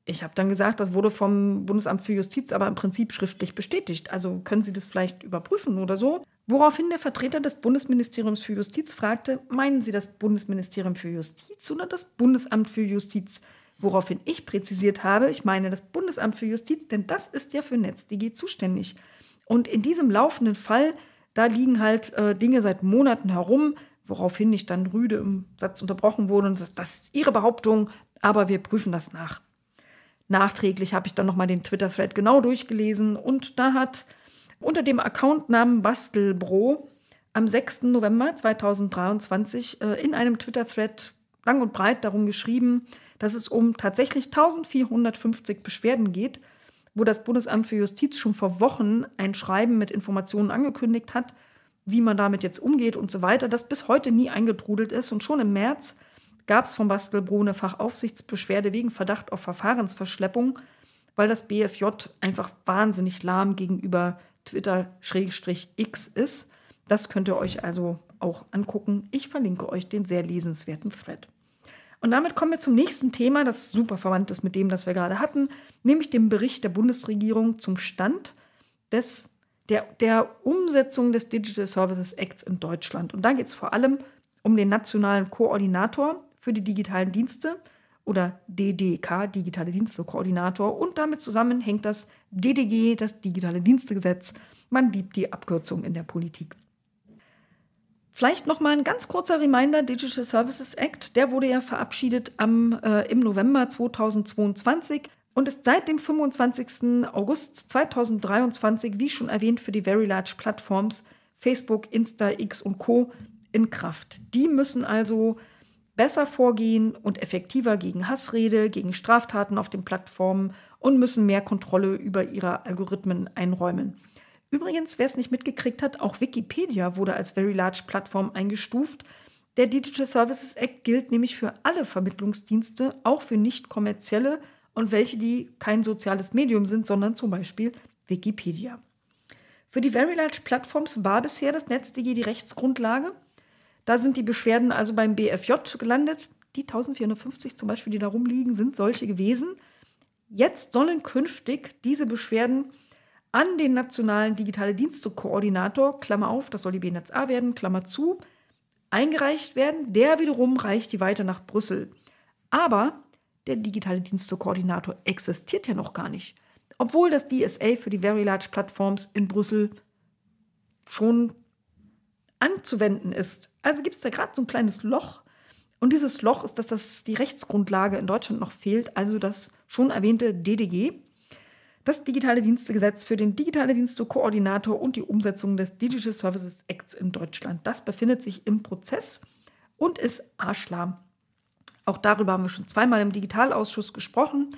ich habe dann gesagt, das wurde vom Bundesamt für Justiz aber im Prinzip schriftlich bestätigt. Also können Sie das vielleicht überprüfen oder so? Woraufhin der Vertreter des Bundesministeriums für Justiz fragte, meinen Sie das Bundesministerium für Justiz oder das Bundesamt für Justiz? Woraufhin ich präzisiert habe, ich meine das Bundesamt für Justiz, denn das ist ja für NetzDG zuständig. Und in diesem laufenden Fall, da liegen halt äh, Dinge seit Monaten herum, woraufhin ich dann rüde im Satz unterbrochen wurde und das, das ist Ihre Behauptung, aber wir prüfen das nach. Nachträglich habe ich dann nochmal den Twitter-Thread genau durchgelesen und da hat unter dem Accountnamen Bastelbro am 6. November 2023 äh, in einem Twitter-Thread lang und breit darum geschrieben, dass es um tatsächlich 1450 Beschwerden geht, wo das Bundesamt für Justiz schon vor Wochen ein Schreiben mit Informationen angekündigt hat, wie man damit jetzt umgeht und so weiter, das bis heute nie eingetrudelt ist und schon im März gab es vom Bastelbrune Fachaufsichtsbeschwerde wegen Verdacht auf Verfahrensverschleppung, weil das BFJ einfach wahnsinnig lahm gegenüber Twitter-X ist. Das könnt ihr euch also auch angucken. Ich verlinke euch den sehr lesenswerten Thread. Und damit kommen wir zum nächsten Thema, das super verwandt ist mit dem, das wir gerade hatten, nämlich dem Bericht der Bundesregierung zum Stand des, der, der Umsetzung des Digital Services Acts in Deutschland. Und da geht es vor allem um den nationalen Koordinator für die digitalen Dienste oder DDK, Digitale Dienste Koordinator, und damit zusammen hängt das DDG, das Digitale Dienstegesetz. Man liebt die Abkürzung in der Politik. Vielleicht noch mal ein ganz kurzer Reminder, Digital Services Act, der wurde ja verabschiedet am, äh, im November 2022 und ist seit dem 25. August 2023, wie schon erwähnt, für die Very Large Plattforms Facebook, Insta, X und Co. in Kraft. Die müssen also besser vorgehen und effektiver gegen Hassrede, gegen Straftaten auf den Plattformen und müssen mehr Kontrolle über ihre Algorithmen einräumen. Übrigens, wer es nicht mitgekriegt hat, auch Wikipedia wurde als Very Large Plattform eingestuft. Der Digital Services Act gilt nämlich für alle Vermittlungsdienste, auch für nicht kommerzielle und welche, die kein soziales Medium sind, sondern zum Beispiel Wikipedia. Für die Very Large Plattforms war bisher das NetzDG die Rechtsgrundlage. Da sind die Beschwerden also beim BFJ gelandet. Die 1450 zum Beispiel, die da rumliegen, sind solche gewesen. Jetzt sollen künftig diese Beschwerden an den nationalen digitale Dienstekoordinator, Klammer auf, das soll die BNetz A werden, Klammer zu, eingereicht werden. Der wiederum reicht die weiter nach Brüssel. Aber der digitale Dienstekoordinator existiert ja noch gar nicht. Obwohl das DSA für die Very Large Platforms in Brüssel schon anzuwenden ist. Also gibt es da gerade so ein kleines Loch. Und dieses Loch ist, dass das die Rechtsgrundlage in Deutschland noch fehlt, also das schon erwähnte DDG, das Digitale Dienstegesetz für den Digitale Dienstekoordinator und die Umsetzung des Digital Services Acts in Deutschland. Das befindet sich im Prozess und ist arschlamm. Auch darüber haben wir schon zweimal im Digitalausschuss gesprochen.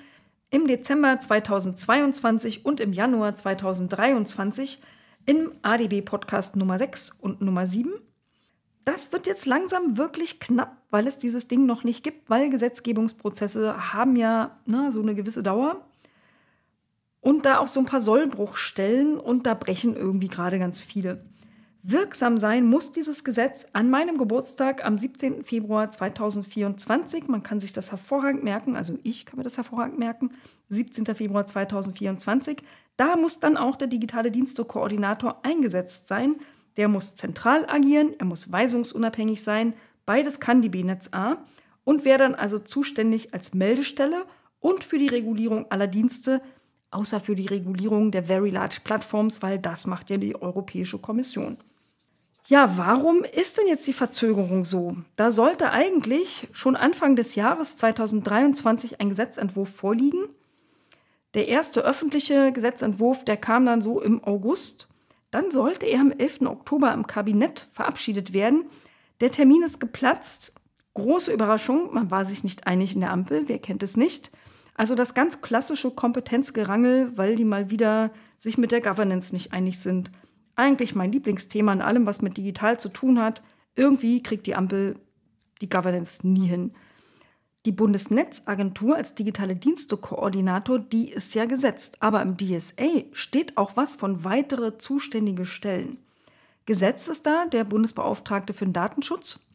Im Dezember 2022 und im Januar 2023 im ADB-Podcast Nummer 6 und Nummer 7. Das wird jetzt langsam wirklich knapp, weil es dieses Ding noch nicht gibt, weil Gesetzgebungsprozesse haben ja na, ne, so eine gewisse Dauer. Und da auch so ein paar Sollbruchstellen und da brechen irgendwie gerade ganz viele. Wirksam sein muss dieses Gesetz an meinem Geburtstag am 17. Februar 2024. Man kann sich das hervorragend merken, also ich kann mir das hervorragend merken. 17. Februar 2024. Da muss dann auch der digitale Dienstekoordinator eingesetzt sein. Der muss zentral agieren, er muss weisungsunabhängig sein. Beides kann die B-Netz A und wäre dann also zuständig als Meldestelle und für die Regulierung aller Dienste, außer für die Regulierung der Very Large Platforms, weil das macht ja die Europäische Kommission. Ja, warum ist denn jetzt die Verzögerung so? Da sollte eigentlich schon Anfang des Jahres 2023 ein Gesetzentwurf vorliegen, der erste öffentliche Gesetzentwurf, der kam dann so im August. Dann sollte er am 11. Oktober im Kabinett verabschiedet werden. Der Termin ist geplatzt. Große Überraschung, man war sich nicht einig in der Ampel, wer kennt es nicht. Also das ganz klassische Kompetenzgerangel, weil die mal wieder sich mit der Governance nicht einig sind. Eigentlich mein Lieblingsthema in allem, was mit digital zu tun hat. Irgendwie kriegt die Ampel die Governance nie hin. Die Bundesnetzagentur als digitale Dienstekoordinator, die ist ja gesetzt, aber im DSA steht auch was von weitere zuständige Stellen. Gesetzt ist da der Bundesbeauftragte für den Datenschutz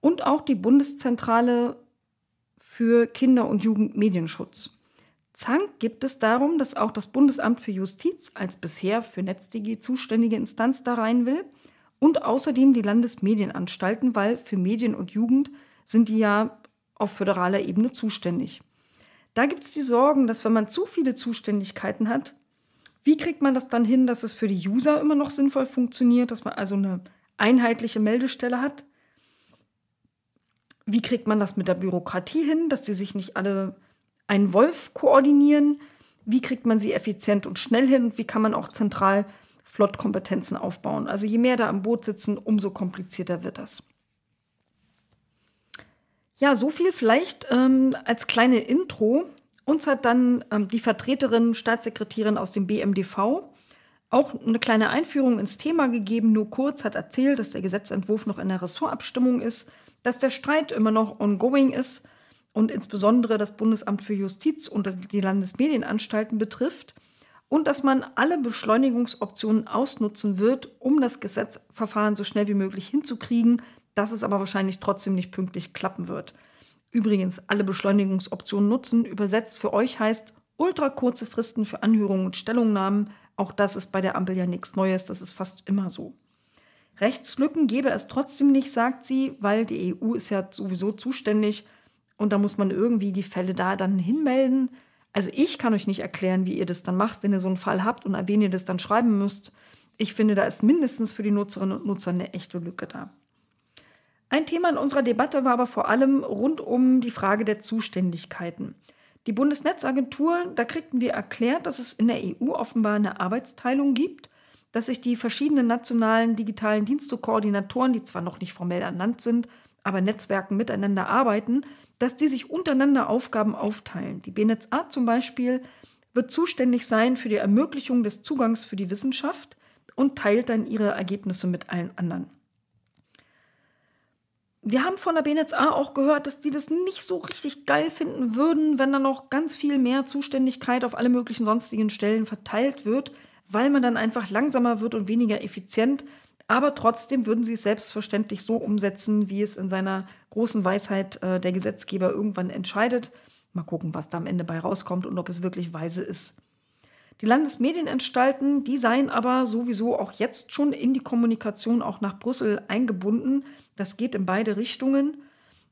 und auch die Bundeszentrale für Kinder- und Jugendmedienschutz. Zank gibt es darum, dass auch das Bundesamt für Justiz als bisher für NetzDG zuständige Instanz da rein will und außerdem die Landesmedienanstalten, weil für Medien und Jugend sind die ja auf föderaler Ebene zuständig. Da gibt es die Sorgen, dass wenn man zu viele Zuständigkeiten hat, wie kriegt man das dann hin, dass es für die User immer noch sinnvoll funktioniert, dass man also eine einheitliche Meldestelle hat? Wie kriegt man das mit der Bürokratie hin, dass sie sich nicht alle einen Wolf koordinieren? Wie kriegt man sie effizient und schnell hin und wie kann man auch zentral Flottkompetenzen aufbauen? Also je mehr da am Boot sitzen, umso komplizierter wird das. Ja, so viel vielleicht ähm, als kleine Intro. Uns hat dann ähm, die Vertreterin, Staatssekretärin aus dem BMDV auch eine kleine Einführung ins Thema gegeben. Nur kurz hat erzählt, dass der Gesetzentwurf noch in der Ressortabstimmung ist, dass der Streit immer noch ongoing ist und insbesondere das Bundesamt für Justiz und die Landesmedienanstalten betrifft und dass man alle Beschleunigungsoptionen ausnutzen wird, um das Gesetzverfahren so schnell wie möglich hinzukriegen, dass es aber wahrscheinlich trotzdem nicht pünktlich klappen wird. Übrigens, alle Beschleunigungsoptionen nutzen, übersetzt für euch heißt ultra kurze Fristen für Anhörungen und Stellungnahmen. Auch das ist bei der Ampel ja nichts Neues, das ist fast immer so. Rechtslücken gäbe es trotzdem nicht, sagt sie, weil die EU ist ja sowieso zuständig und da muss man irgendwie die Fälle da dann hinmelden. Also ich kann euch nicht erklären, wie ihr das dann macht, wenn ihr so einen Fall habt und an wen ihr das dann schreiben müsst. Ich finde, da ist mindestens für die Nutzerinnen und Nutzer eine echte Lücke da. Ein Thema in unserer Debatte war aber vor allem rund um die Frage der Zuständigkeiten. Die Bundesnetzagentur, da kriegten wir erklärt, dass es in der EU offenbar eine Arbeitsteilung gibt, dass sich die verschiedenen nationalen digitalen Dienstekoordinatoren, die zwar noch nicht formell ernannt sind, aber Netzwerken miteinander arbeiten, dass die sich untereinander Aufgaben aufteilen. Die BNetzA zum Beispiel wird zuständig sein für die Ermöglichung des Zugangs für die Wissenschaft und teilt dann ihre Ergebnisse mit allen anderen wir haben von der BNetzA auch gehört, dass die das nicht so richtig geil finden würden, wenn dann noch ganz viel mehr Zuständigkeit auf alle möglichen sonstigen Stellen verteilt wird, weil man dann einfach langsamer wird und weniger effizient. Aber trotzdem würden sie es selbstverständlich so umsetzen, wie es in seiner großen Weisheit äh, der Gesetzgeber irgendwann entscheidet. Mal gucken, was da am Ende bei rauskommt und ob es wirklich weise ist. Die Landesmedienanstalten, die seien aber sowieso auch jetzt schon in die Kommunikation auch nach Brüssel eingebunden. Das geht in beide Richtungen.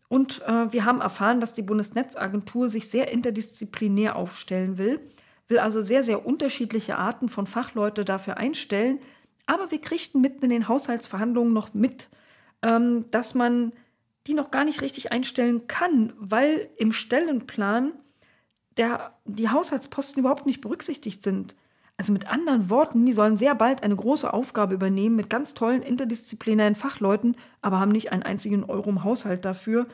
Und äh, wir haben erfahren, dass die Bundesnetzagentur sich sehr interdisziplinär aufstellen will, will also sehr, sehr unterschiedliche Arten von Fachleute dafür einstellen. Aber wir kriegten mitten in den Haushaltsverhandlungen noch mit, ähm, dass man die noch gar nicht richtig einstellen kann, weil im Stellenplan der, die Haushaltsposten überhaupt nicht berücksichtigt sind. Also mit anderen Worten, die sollen sehr bald eine große Aufgabe übernehmen mit ganz tollen interdisziplinären Fachleuten, aber haben nicht einen einzigen Euro im Haushalt dafür.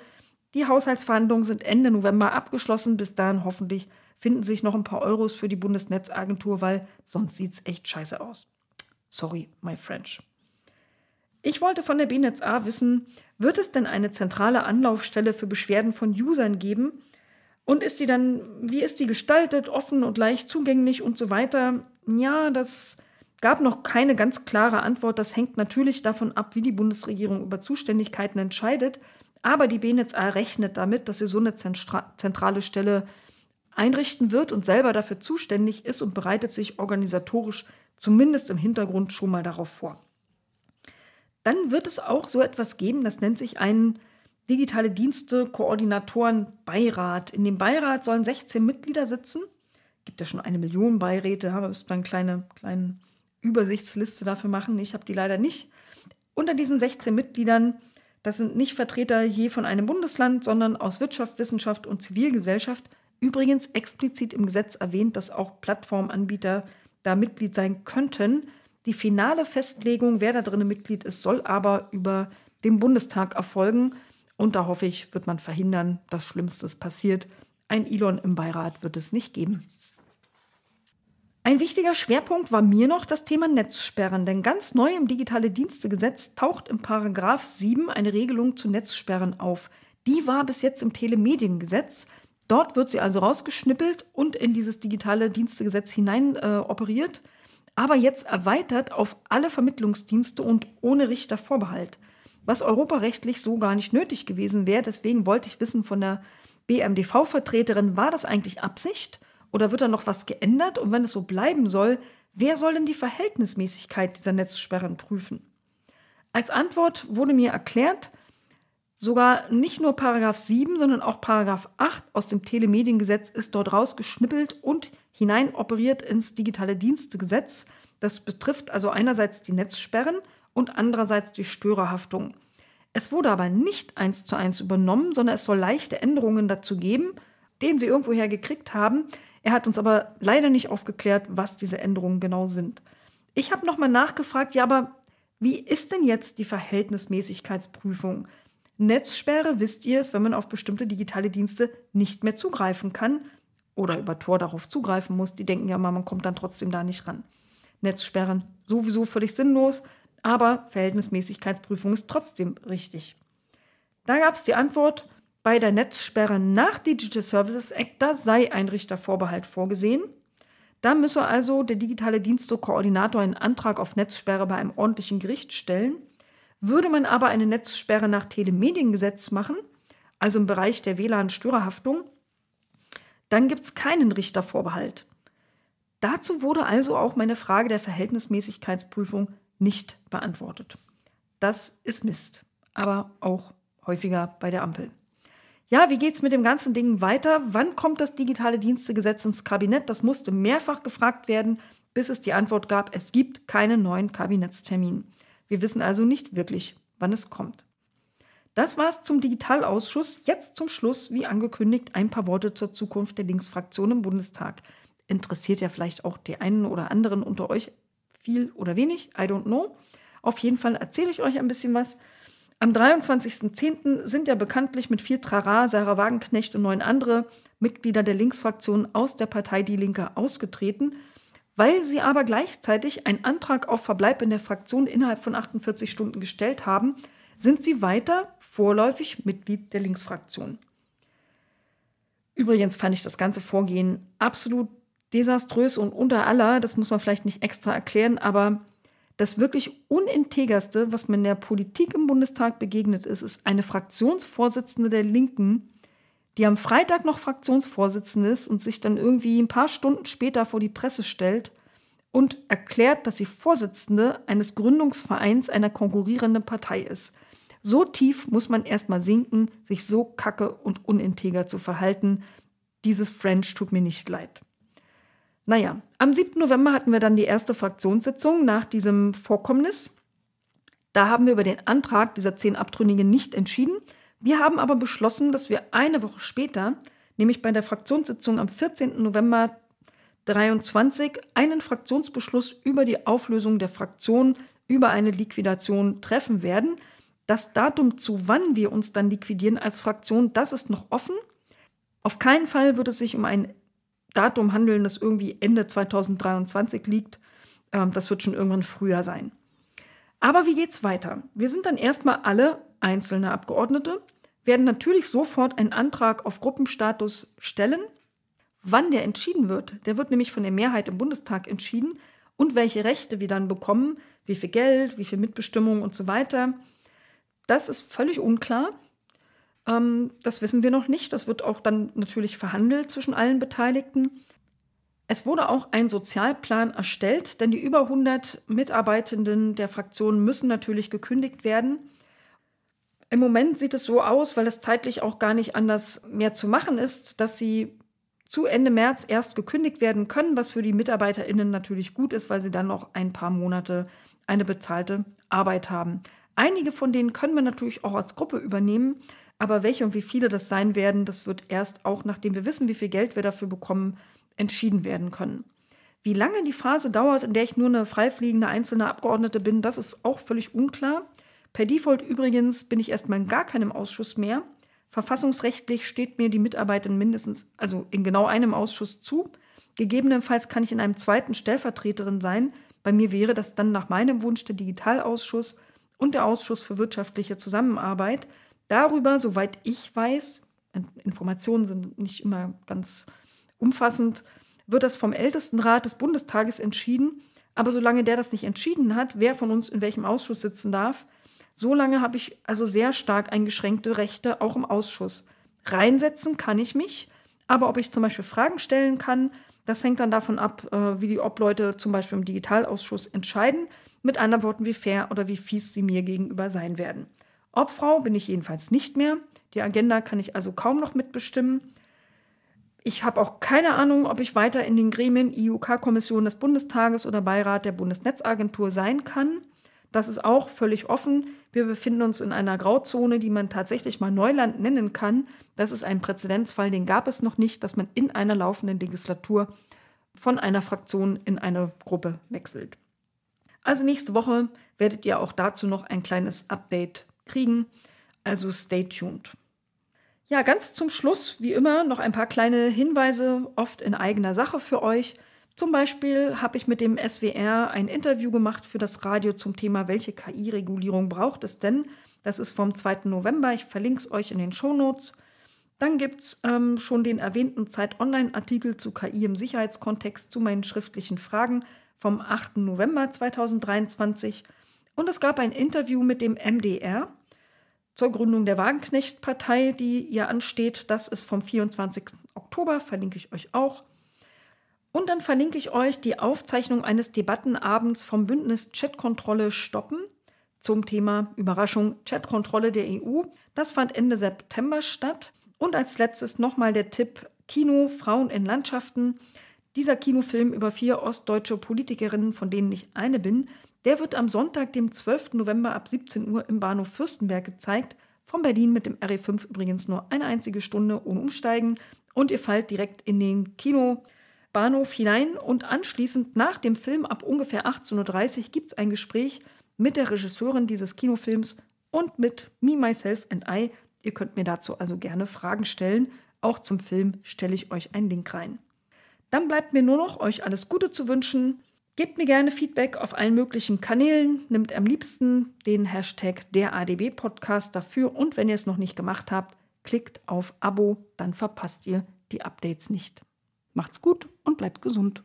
Die Haushaltsverhandlungen sind Ende November abgeschlossen. Bis dahin hoffentlich finden sich noch ein paar Euros für die Bundesnetzagentur, weil sonst sieht es echt scheiße aus. Sorry, my French. Ich wollte von der BNetzA wissen, wird es denn eine zentrale Anlaufstelle für Beschwerden von Usern geben? Und ist die dann, wie ist die gestaltet, offen und leicht zugänglich und so weiter? Ja, das gab noch keine ganz klare Antwort. Das hängt natürlich davon ab, wie die Bundesregierung über Zuständigkeiten entscheidet. Aber die BNetzA rechnet damit, dass sie so eine zentrale Stelle einrichten wird und selber dafür zuständig ist und bereitet sich organisatorisch zumindest im Hintergrund schon mal darauf vor. Dann wird es auch so etwas geben, das nennt sich einen digitale Dienste Koordinatoren Beirat. In dem Beirat sollen 16 Mitglieder sitzen. Gibt ja schon eine Million Beiräte, aber wir müssen mal eine kleine, kleine Übersichtsliste dafür machen. Ich habe die leider nicht. Unter diesen 16 Mitgliedern, das sind nicht Vertreter je von einem Bundesland, sondern aus Wirtschaft, Wissenschaft und Zivilgesellschaft. Übrigens explizit im Gesetz erwähnt, dass auch Plattformanbieter da Mitglied sein könnten. Die finale Festlegung, wer da drin Mitglied ist, soll aber über den Bundestag erfolgen. Und da hoffe ich, wird man verhindern, dass Schlimmstes passiert. Ein Elon im Beirat wird es nicht geben. Ein wichtiger Schwerpunkt war mir noch das Thema Netzsperren, denn ganz neu im Digitale Dienstegesetz taucht im Paragraph 7 eine Regelung zu Netzsperren auf. Die war bis jetzt im Telemediengesetz. Dort wird sie also rausgeschnippelt und in dieses digitale Dienstegesetz hinein äh, operiert, aber jetzt erweitert auf alle Vermittlungsdienste und ohne Richtervorbehalt was europarechtlich so gar nicht nötig gewesen wäre. Deswegen wollte ich wissen von der BMDV-Vertreterin, war das eigentlich Absicht oder wird da noch was geändert? Und wenn es so bleiben soll, wer soll denn die Verhältnismäßigkeit dieser Netzsperren prüfen? Als Antwort wurde mir erklärt, sogar nicht nur Paragraph 7, sondern auch Paragraph 8 aus dem Telemediengesetz ist dort rausgeschnippelt und hineinoperiert ins digitale Dienstegesetz. Das betrifft also einerseits die Netzsperren und andererseits die Störerhaftung. Es wurde aber nicht eins zu eins übernommen, sondern es soll leichte Änderungen dazu geben, den sie irgendwoher gekriegt haben. Er hat uns aber leider nicht aufgeklärt, was diese Änderungen genau sind. Ich habe nochmal nachgefragt, ja, aber wie ist denn jetzt die Verhältnismäßigkeitsprüfung? Netzsperre, wisst ihr, es, wenn man auf bestimmte digitale Dienste nicht mehr zugreifen kann oder über Tor darauf zugreifen muss. Die denken ja mal, man kommt dann trotzdem da nicht ran. Netzsperren sowieso völlig sinnlos. Aber Verhältnismäßigkeitsprüfung ist trotzdem richtig. Da gab es die Antwort, bei der Netzsperre nach Digital Services Act, da sei ein Richtervorbehalt vorgesehen. Da müsse also der digitale Dienstekoordinator einen Antrag auf Netzsperre bei einem ordentlichen Gericht stellen. Würde man aber eine Netzsperre nach Telemediengesetz machen, also im Bereich der WLAN-Störerhaftung, dann gibt es keinen Richtervorbehalt. Dazu wurde also auch meine Frage der Verhältnismäßigkeitsprüfung nicht beantwortet. Das ist Mist, aber auch häufiger bei der Ampel. Ja, wie geht es mit dem ganzen Ding weiter? Wann kommt das digitale Dienstegesetz ins Kabinett? Das musste mehrfach gefragt werden, bis es die Antwort gab, es gibt keinen neuen Kabinettstermin. Wir wissen also nicht wirklich, wann es kommt. Das war's zum Digitalausschuss. Jetzt zum Schluss, wie angekündigt, ein paar Worte zur Zukunft der Linksfraktion im Bundestag. Interessiert ja vielleicht auch die einen oder anderen unter euch viel oder wenig, I don't know. Auf jeden Fall erzähle ich euch ein bisschen was. Am 23.10. sind ja bekanntlich mit viel Trara Sarah Wagenknecht und neun andere Mitglieder der Linksfraktion aus der Partei Die Linke ausgetreten, weil sie aber gleichzeitig einen Antrag auf Verbleib in der Fraktion innerhalb von 48 Stunden gestellt haben, sind sie weiter vorläufig Mitglied der Linksfraktion. Übrigens fand ich das ganze Vorgehen absolut desaströs und unter aller, das muss man vielleicht nicht extra erklären, aber das wirklich Unintegerste, was mir in der Politik im Bundestag begegnet ist, ist eine Fraktionsvorsitzende der Linken, die am Freitag noch Fraktionsvorsitzende ist und sich dann irgendwie ein paar Stunden später vor die Presse stellt und erklärt, dass sie Vorsitzende eines Gründungsvereins einer konkurrierenden Partei ist. So tief muss man erstmal sinken, sich so kacke und uninteger zu verhalten. Dieses French tut mir nicht leid. Naja, am 7. November hatten wir dann die erste Fraktionssitzung nach diesem Vorkommnis. Da haben wir über den Antrag dieser zehn Abtrünnigen nicht entschieden. Wir haben aber beschlossen, dass wir eine Woche später, nämlich bei der Fraktionssitzung am 14. November 23, einen Fraktionsbeschluss über die Auflösung der Fraktion über eine Liquidation treffen werden. Das Datum, zu wann wir uns dann liquidieren als Fraktion, das ist noch offen. Auf keinen Fall wird es sich um einen Datum handeln, das irgendwie Ende 2023 liegt. Ähm, das wird schon irgendwann früher sein. Aber wie geht's weiter? Wir sind dann erstmal alle einzelne Abgeordnete, werden natürlich sofort einen Antrag auf Gruppenstatus stellen. Wann der entschieden wird, der wird nämlich von der Mehrheit im Bundestag entschieden und welche Rechte wir dann bekommen, wie viel Geld, wie viel Mitbestimmung und so weiter. Das ist völlig unklar. Ähm, das wissen wir noch nicht. Das wird auch dann natürlich verhandelt zwischen allen Beteiligten. Es wurde auch ein Sozialplan erstellt, denn die über 100 Mitarbeitenden der Fraktion müssen natürlich gekündigt werden. Im Moment sieht es so aus, weil es zeitlich auch gar nicht anders mehr zu machen ist, dass sie zu Ende März erst gekündigt werden können, was für die Mitarbeiterinnen natürlich gut ist, weil sie dann noch ein paar Monate eine bezahlte Arbeit haben. Einige von denen können wir natürlich auch als Gruppe übernehmen, aber welche und wie viele das sein werden, das wird erst auch, nachdem wir wissen, wie viel Geld wir dafür bekommen, entschieden werden können. Wie lange die Phase dauert, in der ich nur eine freifliegende einzelne Abgeordnete bin, das ist auch völlig unklar. Per Default übrigens bin ich erstmal in gar keinem Ausschuss mehr. Verfassungsrechtlich steht mir die Mitarbeit in mindestens, also in genau einem Ausschuss zu. Gegebenenfalls kann ich in einem zweiten Stellvertreterin sein. Bei mir wäre das dann nach meinem Wunsch der Digitalausschuss und der Ausschuss für wirtschaftliche Zusammenarbeit darüber, soweit ich weiß, Informationen sind nicht immer ganz umfassend, wird das vom Ältestenrat des Bundestages entschieden. Aber solange der das nicht entschieden hat, wer von uns in welchem Ausschuss sitzen darf, solange habe ich also sehr stark eingeschränkte Rechte auch im Ausschuss. Reinsetzen kann ich mich, aber ob ich zum Beispiel Fragen stellen kann, das hängt dann davon ab, äh, wie die Obleute zum Beispiel im Digitalausschuss entscheiden, mit anderen Worten, wie fair oder wie fies sie mir gegenüber sein werden. Obfrau bin ich jedenfalls nicht mehr. Die Agenda kann ich also kaum noch mitbestimmen. Ich habe auch keine Ahnung, ob ich weiter in den Gremien IUK-Kommission des Bundestages oder Beirat der Bundesnetzagentur sein kann. Das ist auch völlig offen. Wir befinden uns in einer Grauzone, die man tatsächlich mal Neuland nennen kann. Das ist ein Präzedenzfall, den gab es noch nicht, dass man in einer laufenden Legislatur von einer Fraktion in eine Gruppe wechselt. Also nächste Woche werdet ihr auch dazu noch ein kleines Update kriegen. Also stay tuned. Ja, ganz zum Schluss, wie immer, noch ein paar kleine Hinweise, oft in eigener Sache für euch. Zum Beispiel habe ich mit dem SWR ein Interview gemacht für das Radio zum Thema, welche KI-Regulierung braucht es denn? Das ist vom 2. November. Ich verlinke es euch in den Show Notes. Dann gibt es ähm, schon den erwähnten Zeit-Online-Artikel zu KI im Sicherheitskontext zu meinen schriftlichen Fragen vom 8. November 2023. Und es gab ein Interview mit dem MDR, zur Gründung der Wagenknecht-Partei, die ihr ansteht. Das ist vom 24. Oktober, verlinke ich euch auch. Und dann verlinke ich euch die Aufzeichnung eines Debattenabends vom Bündnis Chatkontrolle stoppen zum Thema Überraschung Chatkontrolle der EU. Das fand Ende September statt. Und als letztes nochmal der Tipp Kino Frauen in Landschaften. Dieser Kinofilm über vier ostdeutsche Politikerinnen, von denen ich eine bin, der wird am Sonntag, dem 12. November ab 17 Uhr im Bahnhof Fürstenberg gezeigt. Von Berlin mit dem RE5 übrigens nur eine einzige Stunde ohne Umsteigen. Und ihr fallt direkt in den Kinobahnhof hinein. Und anschließend nach dem Film ab ungefähr 18.30 Uhr gibt es ein Gespräch mit der Regisseurin dieses Kinofilms und mit Me, Myself and I. Ihr könnt mir dazu also gerne Fragen stellen. Auch zum Film stelle ich euch einen Link rein. Dann bleibt mir nur noch, euch alles Gute zu wünschen. Gebt mir gerne Feedback auf allen möglichen Kanälen. Nimmt am liebsten den Hashtag der ADB Podcast dafür. Und wenn ihr es noch nicht gemacht habt, klickt auf Abo, dann verpasst ihr die Updates nicht. Macht's gut und bleibt gesund.